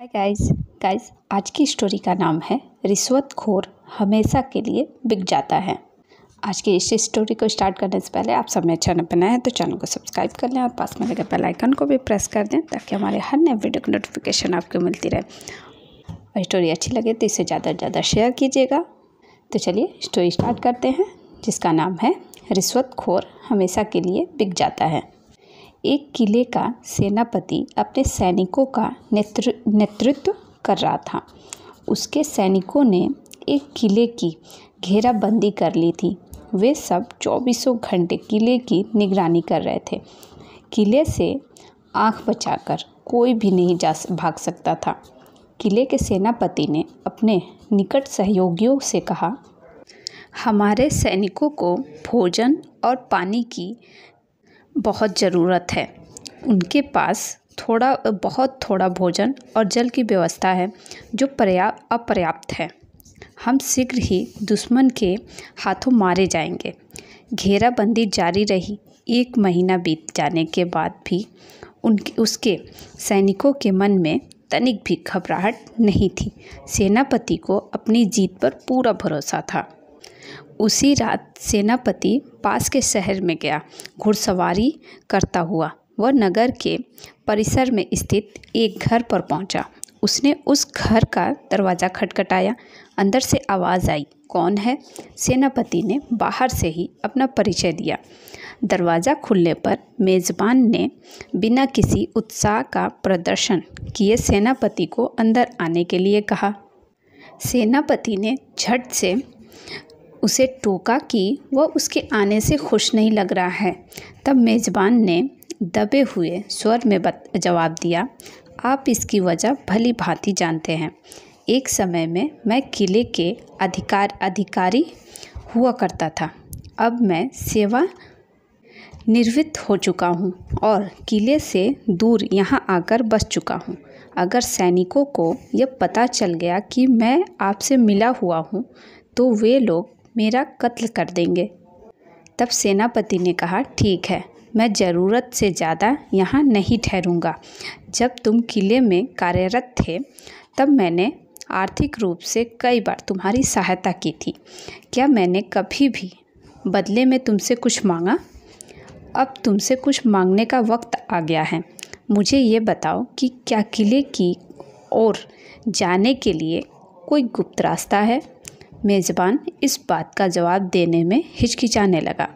hi guys guys आज की story का नाम है रिश्वतखोर हमेशा के लिए बिक जाता है आज की इस स्टोरी को स्टार्ट करने से पहले आप सबने चैनल अच्छा बनाया है तो चैनल को सब्सक्राइब कर लें और पास में लगे बेल आइकन को भी प्रेस कर दें ताकि हमारे हर नए वीडियो की नोटिफिकेशन आपको मिलती रहे और स्टोरी अच्छी लगे तो इसे ज़्यादा से ज़्यादा शेयर कीजिएगा तो चलिए स्टोरी स्टार्ट करते हैं जिसका नाम है रिश्वतखोर हमेशा के लिए बिक जाता है एक किले का सेनापति अपने सैनिकों का नेतृ नेतृत्व कर रहा था उसके सैनिकों ने एक किले की घेराबंदी कर ली थी वे सब चौबीसों घंटे किले की निगरानी कर रहे थे किले से आंख बचाकर कोई भी नहीं जा भाग सकता था किले के सेनापति ने अपने निकट सहयोगियों से कहा हमारे सैनिकों को भोजन और पानी की बहुत ज़रूरत है उनके पास थोड़ा बहुत थोड़ा भोजन और जल की व्यवस्था है जो पर्या अपर्याप्त है हम शीघ्र ही दुश्मन के हाथों मारे जाएंगे घेराबंदी जारी रही एक महीना बीत जाने के बाद भी उनके उसके सैनिकों के मन में तनिक भी घबराहट नहीं थी सेनापति को अपनी जीत पर पूरा भरोसा था उसी रात सेनापति पास के शहर में गया घुड़सवारी करता हुआ वह नगर के परिसर में स्थित एक घर पर पहुंचा उसने उस घर का दरवाज़ा खटखटाया अंदर से आवाज़ आई कौन है सेनापति ने बाहर से ही अपना परिचय दिया दरवाज़ा खुलने पर मेज़बान ने बिना किसी उत्साह का प्रदर्शन किए सेनापति को अंदर आने के लिए कहा सेनापति ने झट से उसे टोका कि वह उसके आने से खुश नहीं लग रहा है तब मेज़बान ने दबे हुए स्वर में जवाब दिया आप इसकी वजह भली भांति जानते हैं एक समय में मैं किले के अधिकार अधिकारी हुआ करता था अब मैं सेवा निर्वृत्त हो चुका हूँ और किले से दूर यहाँ आकर बस चुका हूँ अगर सैनिकों को यह पता चल गया कि मैं आपसे मिला हुआ हूँ तो वे लोग मेरा कत्ल कर देंगे तब सेनापति ने कहा ठीक है मैं ज़रूरत से ज़्यादा यहाँ नहीं ठहरूँगा जब तुम किले में कार्यरत थे तब मैंने आर्थिक रूप से कई बार तुम्हारी सहायता की थी क्या मैंने कभी भी बदले में तुमसे कुछ मांगा अब तुमसे कुछ मांगने का वक्त आ गया है मुझे ये बताओ कि क्या किले की ओर जाने के लिए कोई गुप्त रास्ता है मेज़बान इस बात का जवाब देने में हिचकिचाने लगा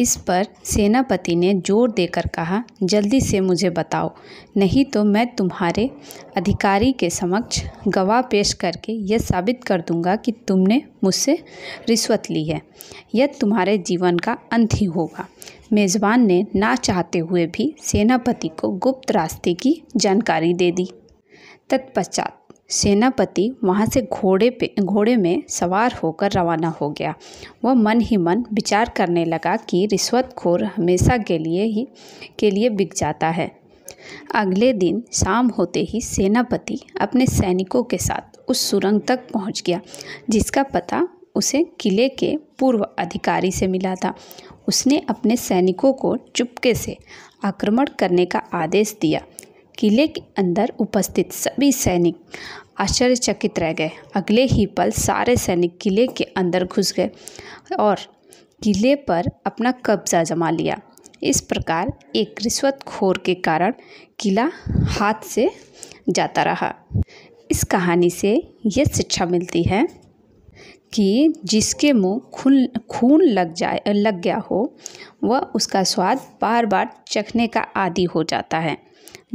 इस पर सेनापति ने जोर देकर कहा जल्दी से मुझे बताओ नहीं तो मैं तुम्हारे अधिकारी के समक्ष गवाह पेश करके यह साबित कर दूंगा कि तुमने मुझसे रिश्वत ली है यह तुम्हारे जीवन का अंत ही होगा मेज़बान ने ना चाहते हुए भी सेनापति को गुप्त रास्ते की जानकारी दे दी तत्पश्चात सेनापति वहाँ से घोड़े पे घोड़े में सवार होकर रवाना हो गया वह मन ही मन विचार करने लगा कि रिश्वतखोर हमेशा के लिए ही के लिए बिक जाता है अगले दिन शाम होते ही सेनापति अपने सैनिकों के साथ उस सुरंग तक पहुंच गया जिसका पता उसे किले के पूर्व अधिकारी से मिला था उसने अपने सैनिकों को चुपके से आक्रमण करने का आदेश दिया किले के अंदर उपस्थित सभी सैनिक आश्चर्यचकित रह गए अगले ही पल सारे सैनिक किले के अंदर घुस गए और किले पर अपना कब्जा जमा लिया इस प्रकार एक रिश्वतखोर के कारण किला हाथ से जाता रहा इस कहानी से यह शिक्षा मिलती है कि जिसके मुंह खून खून लग जाए लग गया हो वह उसका स्वाद बार बार चखने का आदि हो जाता है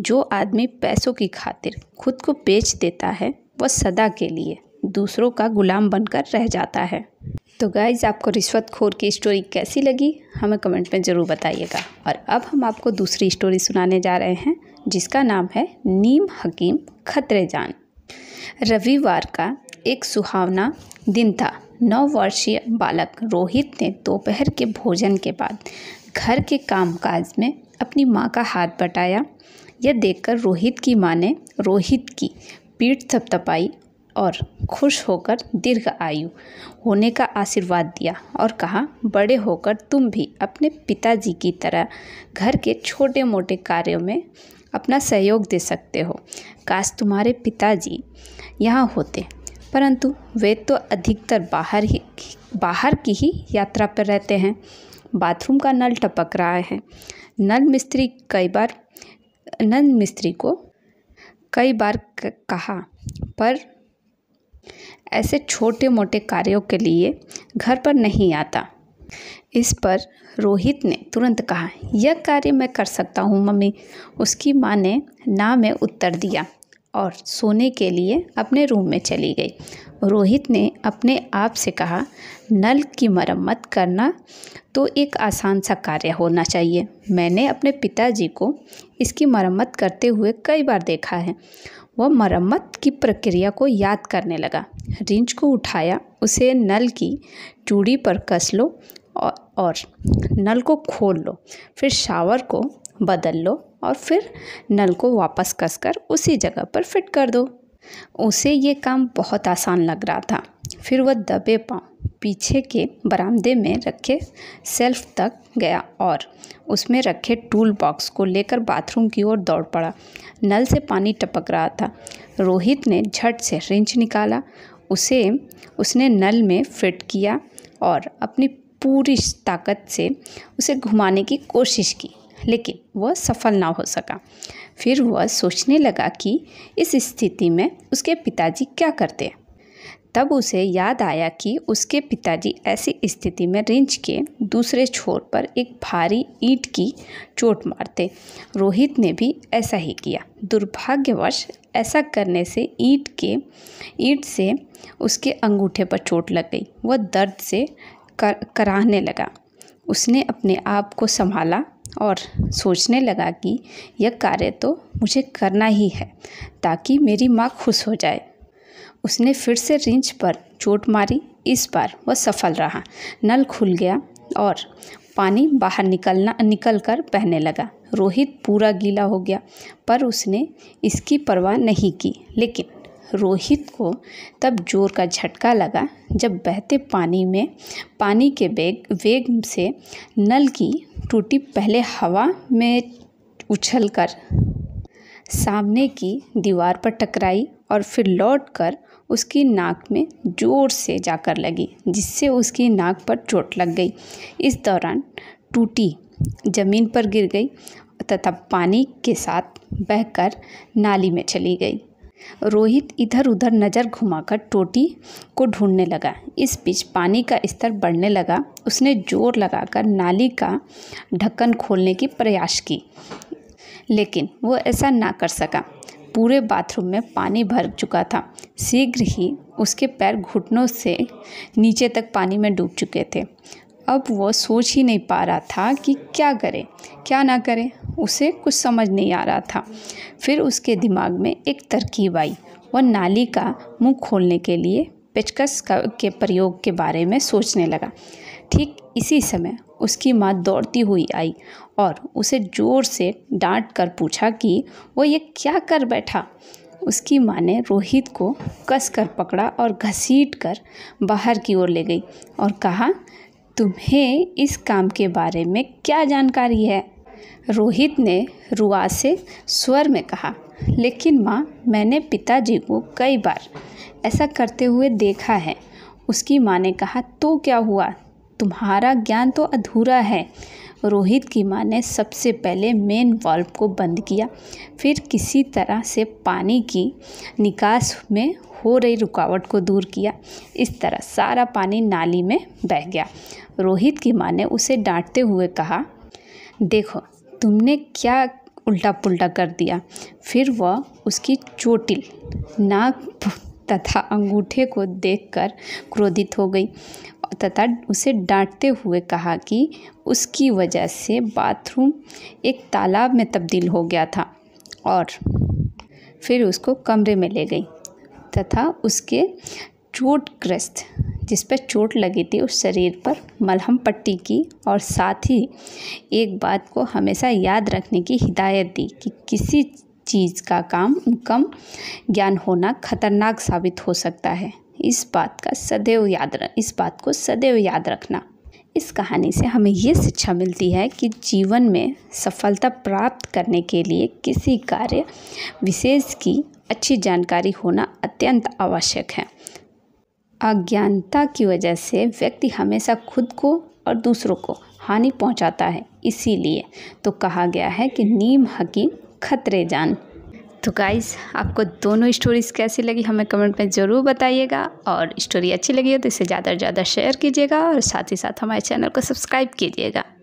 जो आदमी पैसों की खातिर खुद को बेच देता है वह सदा के लिए दूसरों का गुलाम बनकर रह जाता है तो गाइज़ आपको रिश्वतखोर की स्टोरी कैसी लगी हमें कमेंट में ज़रूर बताइएगा और अब हम आपको दूसरी स्टोरी सुनाने जा रहे हैं जिसका नाम है नीम हकीम खतरे जान रविवार का एक सुहावना दिन था नौ वर्षीय बालक रोहित ने दोपहर के भोजन के बाद घर के कामकाज में अपनी माँ का हाथ बटाया यह देखकर रोहित की माँ ने रोहित की पीठ थपथपाई और खुश होकर दीर्घ आयु होने का आशीर्वाद दिया और कहा बड़े होकर तुम भी अपने पिताजी की तरह घर के छोटे मोटे कार्यों में अपना सहयोग दे सकते हो काश तुम्हारे पिताजी यहाँ होते परंतु वे तो अधिकतर बाहर ही बाहर की ही यात्रा पर रहते हैं बाथरूम का नल टपक रहा है नल मिस्त्री कई बार नंद मिस्त्री को कई बार कहा पर ऐसे छोटे मोटे कार्यों के लिए घर पर नहीं आता इस पर रोहित ने तुरंत कहा यह कार्य मैं कर सकता हूँ मम्मी उसकी माँ ने ना में उत्तर दिया और सोने के लिए अपने रूम में चली गई रोहित ने अपने आप से कहा नल की मरम्मत करना तो एक आसान सा कार्य होना चाहिए मैंने अपने पिताजी को इसकी मरम्मत करते हुए कई बार देखा है वह मरम्मत की प्रक्रिया को याद करने लगा रिंच को उठाया उसे नल की चूड़ी पर कस लो और, नल को खोल लो फिर शावर को बदल लो और फिर नल को वापस कसकर उसी जगह पर फिट कर दो उसे ये काम बहुत आसान लग रहा था फिर वह दबे पाँव पीछे के बरामदे में रखे सेल्फ तक गया और उसमें रखे टूल बॉक्स को लेकर बाथरूम की ओर दौड़ पड़ा नल से पानी टपक रहा था रोहित ने झट से रिंच निकाला उसे उसने नल में फिट किया और अपनी पूरी ताकत से उसे घुमाने की कोशिश की लेकिन वह सफल ना हो सका फिर वह सोचने लगा कि इस स्थिति में उसके पिताजी क्या करते तब उसे याद आया कि उसके पिताजी ऐसी स्थिति में रिंच के दूसरे छोर पर एक भारी ईंट की चोट मारते रोहित ने भी ऐसा ही किया दुर्भाग्यवश ऐसा करने से ईंट के ईंट से उसके अंगूठे पर चोट लग गई वह दर्द से कर, कराहने लगा उसने अपने आप को संभाला और सोचने लगा कि यह कार्य तो मुझे करना ही है ताकि मेरी माँ खुश हो जाए उसने फिर से रिंच पर चोट मारी इस बार वह सफल रहा नल खुल गया और पानी बाहर निकलना निकल कर बहने लगा रोहित पूरा गीला हो गया पर उसने इसकी परवाह नहीं की लेकिन रोहित को तब जोर का झटका लगा जब बहते पानी में पानी के वेग वेग से नल की टूटी पहले हवा में उछलकर सामने की दीवार पर टकराई और फिर लौटकर उसकी नाक में ज़ोर से जाकर लगी जिससे उसकी नाक पर चोट लग गई इस दौरान टूटी ज़मीन पर गिर गई तथा पानी के साथ बहकर नाली में चली गई रोहित इधर उधर नज़र घुमाकर टोटी को ढूंढने लगा इस बीच पानी का स्तर बढ़ने लगा उसने जोर लगाकर नाली का ढक्कन खोलने की प्रयास की लेकिन वो ऐसा ना कर सका पूरे बाथरूम में पानी भर चुका था शीघ्र ही उसके पैर घुटनों से नीचे तक पानी में डूब चुके थे अब वो सोच ही नहीं पा रहा था कि क्या करे क्या ना करे उसे कुछ समझ नहीं आ रहा था फिर उसके दिमाग में एक तरकीब आई वह नाली का मुंह खोलने के लिए पेचकस का के प्रयोग के बारे में सोचने लगा ठीक इसी समय उसकी माँ दौड़ती हुई आई और उसे ज़ोर से डांट कर पूछा कि वो ये क्या कर बैठा उसकी माँ ने रोहित को कस कर पकड़ा और घसीट कर बाहर की ओर ले गई और कहा तुम्हें इस काम के बारे में क्या जानकारी है रोहित ने रुआ से स्वर में कहा लेकिन माँ मैंने पिताजी को कई बार ऐसा करते हुए देखा है उसकी माँ ने कहा तो क्या हुआ तुम्हारा ज्ञान तो अधूरा है रोहित की माँ ने सबसे पहले मेन वाल्व को बंद किया फिर किसी तरह से पानी की निकास में हो रही रुकावट को दूर किया इस तरह सारा पानी नाली में बह गया रोहित की माँ ने उसे डांटते हुए कहा देखो तुमने क्या उल्टा पुल्टा कर दिया फिर वह उसकी चोटिल नाक तथा अंगूठे को देखकर क्रोधित हो गई तथा उसे डांटते हुए कहा कि उसकी वजह से बाथरूम एक तालाब में तब्दील हो गया था और फिर उसको कमरे में ले गई तथा उसके चोटग्रस्त जिस पर चोट लगी थी उस शरीर पर मलहम पट्टी की और साथ ही एक बात को हमेशा याद रखने की हिदायत दी कि किसी चीज़ का काम कम ज्ञान होना खतरनाक साबित हो सकता है इस बात का सदैव याद इस बात को सदैव याद रखना इस कहानी से हमें ये शिक्षा मिलती है कि जीवन में सफलता प्राप्त करने के लिए किसी कार्य विशेष की अच्छी जानकारी होना अत्यंत आवश्यक है अज्ञानता की वजह से व्यक्ति हमेशा खुद को और दूसरों को हानि पहुंचाता है इसीलिए तो कहा गया है कि नीम हकीम खतरे जान तो गाइस आपको दोनों स्टोरीज़ कैसी लगी हमें कमेंट में ज़रूर बताइएगा और स्टोरी अच्छी लगी हो तो इसे ज़्यादा से ज़्यादा शेयर कीजिएगा और साथ ही साथ हमारे चैनल को सब्सक्राइब कीजिएगा